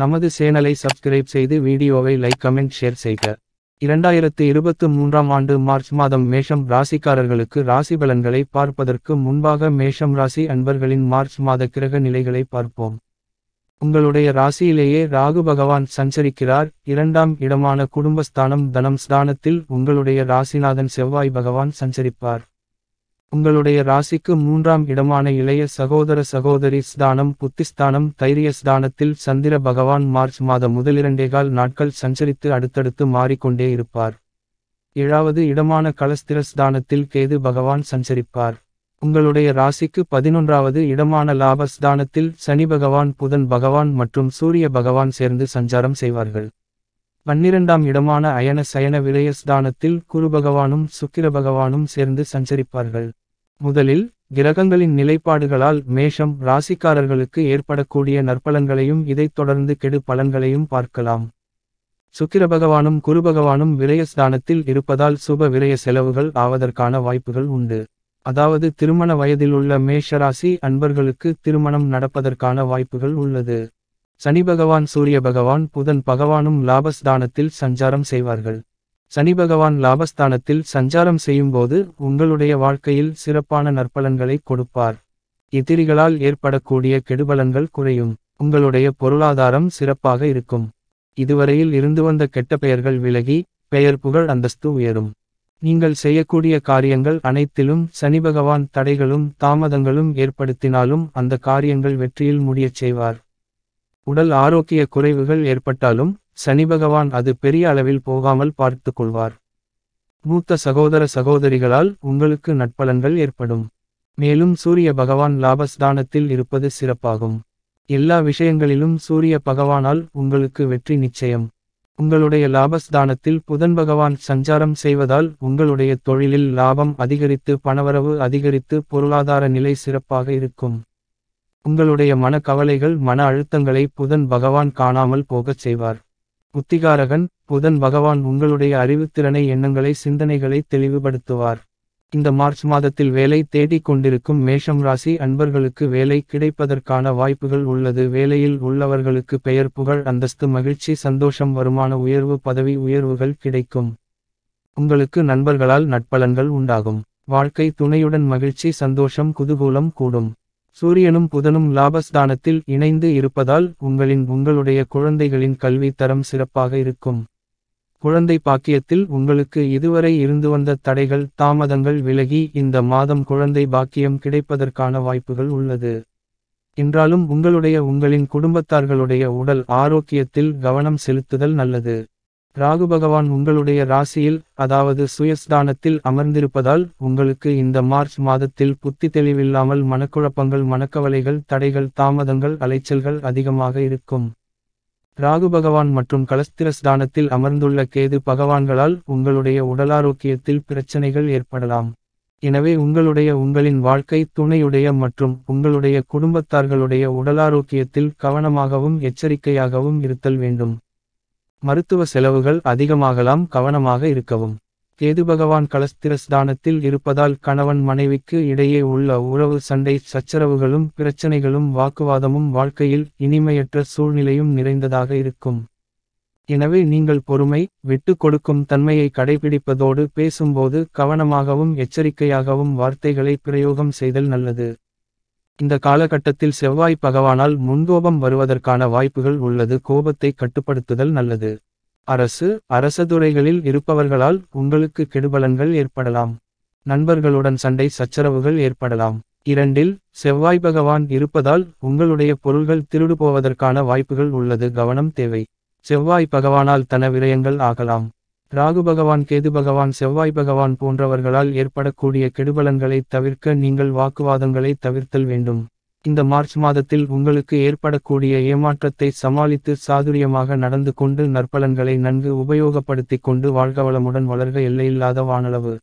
நமது சேனலை சப்ஸ்கிரைப் செய்து வீடியோவை லைக் கமெண்ட் ஷேர் செய்க இரண்டாயிரத்து இருபத்து மூன்றாம் ஆண்டு மார்ச் மாதம் மேஷம் ராசிக்காரர்களுக்கு ராசி பலன்களை பார்ப்பதற்கு முன்பாக மேஷம் ராசி அன்பர்களின் மார்ச் மாத கிரக நிலைகளை பார்ப்போம் உங்களுடைய ராசியிலேயே ராகு பகவான் சஞ்சரிக்கிறார் இரண்டாம் இடமான குடும்பஸ்தானம் தனம் ஸ்தானத்தில் உங்களுடைய ராசிநாதன் செவ்வாய் பகவான் சஞ்சரிப்பார் உங்களுடைய ராசிக்கு மூன்றாம் இடமான இளைய சகோதர சகோதரி ஸ்தானம் புத்திஸ்தானம் தைரிய ஸ்தானத்தில் சந்திர பகவான் மார்ச் மாத முதலிரண்டேகால் நாட்கள் சஞ்சரித்து அடுத்தடுத்து மாறிக்கொண்டே இருப்பார் ஏழாவது இடமான கலஸ்திர ஸ்தானத்தில் கேது பகவான் சஞ்சரிப்பார் உங்களுடைய ராசிக்கு பதினொன்றாவது இடமான லாப ஸ்தானத்தில் சனி பகவான் புதன் பகவான் மற்றும் சூரிய பகவான் சேர்ந்து சஞ்சாரம் செய்வார்கள் பன்னிரண்டாம் இடமான அயன சயன விரயஸ்தானத்தில் குரு பகவானும் சுக்கிர பகவானும் சேர்ந்து சஞ்சரிப்பார்கள் முதலில் கிரகங்களின் நிலைப்பாடுகளால் மேஷம் ராசிக்காரர்களுக்கு ஏற்படக்கூடிய நற்பலன்களையும் இதைத் தொடர்ந்து கெடு பலன்களையும் பார்க்கலாம் சுக்கிரபகவானும் குருபகவானும் விரயஸ்தானத்தில் இருப்பதால் சுப விரய செலவுகள் ஆவதற்கான வாய்ப்புகள் உண்டு அதாவது திருமண வயதிலுள்ள மேஷராசி அன்பர்களுக்கு திருமணம் நடப்பதற்கான வாய்ப்புகள் உள்ளது சனி பகவான் சூரிய பகவான் புதன் பகவானும் லாபஸ்தானத்தில் சஞ்சாரம் செய்வார்கள் சனி பகவான் லாபஸ்தானத்தில் சஞ்சாரம் செய்யும்போது உங்களுடைய வாழ்க்கையில் சிறப்பான நற்பலன்களை கொடுப்பார் எதிரிகளால் ஏற்படக்கூடிய கெடுபலன்கள் குறையும் உங்களுடைய பொருளாதாரம் சிறப்பாக இருக்கும் இதுவரையில் இருந்து வந்த கெட்ட பெயர்கள் விலகி பெயர் புகழ் அந்தஸ்து உயரும் நீங்கள் செய்யக்கூடிய காரியங்கள் அனைத்திலும் சனி பகவான் தடைகளும் தாமதங்களும் ஏற்படுத்தினாலும் அந்த காரியங்கள் வெற்றியில் முடியச் செய்வார் உடல் ஆரோக்கிய குறைவுகள் ஏற்பட்டாலும் சனி பகவான் அது பெரிய அளவில் போகாமல் பார்த்து கொள்வார் மூத்த சகோதர சகோதரிகளால் உங்களுக்கு நட்பலன்கள் ஏற்படும் மேலும் சூரிய பகவான் லாபஸ்தானத்தில் இருப்பது சிறப்பாகும் எல்லா விஷயங்களிலும் சூரிய பகவானால் உங்களுக்கு வெற்றி நிச்சயம் உங்களுடைய லாபஸ்தானத்தில் புதன் பகவான் சஞ்சாரம் செய்வதால் உங்களுடைய தொழிலில் லாபம் அதிகரித்து பணவரவு அதிகரித்து பொருளாதார நிலை சிறப்பாக இருக்கும் உங்களுடைய மன கவலைகள் மன அழுத்தங்களை புதன் பகவான் காணாமல் போகச் செய்வார் புத்திகாரகன் புதன் பகவான் உங்களுடைய அறிவுத்திறனை எண்ணங்களை சிந்தனைகளை தெளிவுபடுத்துவார் இந்த மார்ச் மாதத்தில் வேலை தேடிக் கொண்டிருக்கும் மேஷம் ராசி அன்பர்களுக்கு வேலை கிடைப்பதற்கான வாய்ப்புகள் உள்ளது வேலையில் உள்ளவர்களுக்கு பெயர் புகழ் அந்தஸ்து மகிழ்ச்சி சந்தோஷம் வருமான உயர்வு பதவி உயர்வுகள் கிடைக்கும் உங்களுக்கு நண்பர்களால் நட்பலன்கள் உண்டாகும் வாழ்க்கை துணையுடன் மகிழ்ச்சி சந்தோஷம் குதூகூலம் கூடும் சூரியனும் புதனும் லாபஸ்தானத்தில் இணைந்து இருப்பதால் உங்களின் உங்களுடைய குழந்தைகளின் கல்வி தரம் சிறப்பாக இருக்கும் குழந்தை பாக்கியத்தில் உங்களுக்கு இதுவரை இருந்து வந்த தடைகள் தாமதங்கள் விலகி இந்த மாதம் குழந்தை பாக்கியம் கிடைப்பதற்கான வாய்ப்புகள் உள்ளது என்றாலும் உங்களுடைய உங்களின் குடும்பத்தார்களுடைய உடல் ஆரோக்கியத்தில் கவனம் செலுத்துதல் நல்லது ராகு பகவான் உங்களுடைய ராசியில் அதாவது சுயஸ்தானத்தில் அமர்ந்திருப்பதால் உங்களுக்கு இந்த மார்ச் மாதத்தில் புத்தி தெளிவில்லாமல் மனக்குழப்பங்கள் மனக்கவலைகள் தடைகள் தாமதங்கள் அலைச்சல்கள் அதிகமாக இருக்கும் ராகு பகவான் மற்றும் கலஸ்திரஸ்தானத்தில் அமர்ந்துள்ள கேது பகவான்களால் உங்களுடைய உடலாரோக்கியத்தில் பிரச்சனைகள் ஏற்படலாம் எனவே உங்களுடைய உங்களின் வாழ்க்கை துணையுடைய மற்றும் உங்களுடைய குடும்பத்தார்களுடைய உடலாரோக்கியத்தில் கவனமாகவும் எச்சரிக்கையாகவும் இருத்தல் வேண்டும் மருத்துவ செலவுகள் அதிகமாகலாம் கவனமாக இருக்கவும் கேது பகவான் கலஸ்திரஸ்தானத்தில் இருப்பதால் கணவன் மனைவிக்கு இடையே உள்ள உறவு சண்டை சச்சரவுகளும் பிரச்சனைகளும் வாக்குவாதமும் வாழ்க்கையில் இனிமையற்ற சூழ்நிலையும் நிறைந்ததாக இருக்கும் எனவே நீங்கள் பொறுமை விட்டு கொடுக்கும் தன்மையை கடைபிடிப்பதோடு பேசும்போது கவனமாகவும் எச்சரிக்கையாகவும் வார்த்தைகளை பிரயோகம் செய்தல் நல்லது இந்த காலகட்டத்தில் செவ்வாய் பகவானால் முன்கோபம் வருவதற்கான வாய்ப்புகள் உள்ளது கோபத்தை கட்டுப்படுத்துதல் நல்லது அரசு அரசதுறைகளில் இருப்பவர்களால் உங்களுக்கு கெடுபலன்கள் ஏற்படலாம் நண்பர்களுடன் சண்டை சச்சரவுகள் ஏற்படலாம் இரண்டில் செவ்வாய் பகவான் இருப்பதால் உங்களுடைய பொருள்கள் திருடு போவதற்கான வாய்ப்புகள் உள்ளது கவனம் தேவை செவ்வாய் பகவானால் தன விரயங்கள் ஆகலாம் ராகு பகவான் கேது பகவான் செவ்வாய் பகவான் போன்றவர்களால் ஏற்படக்கூடிய கெடுபலன்களை தவிர்க்க நீங்கள் வாக்குவாதங்களை தவிர்த்தல் வேண்டும் இந்த மார்ச் மாதத்தில் உங்களுக்கு ஏற்படக்கூடிய ஏமாற்றத்தை சமாளித்து சாதுரியமாக நடந்து கொண்டு நற்பலன்களை நன்கு உபயோகப்படுத்திக் கொண்டு வாழ்க வளமுடன் வளர்க எல்லையில்லாத வானளவு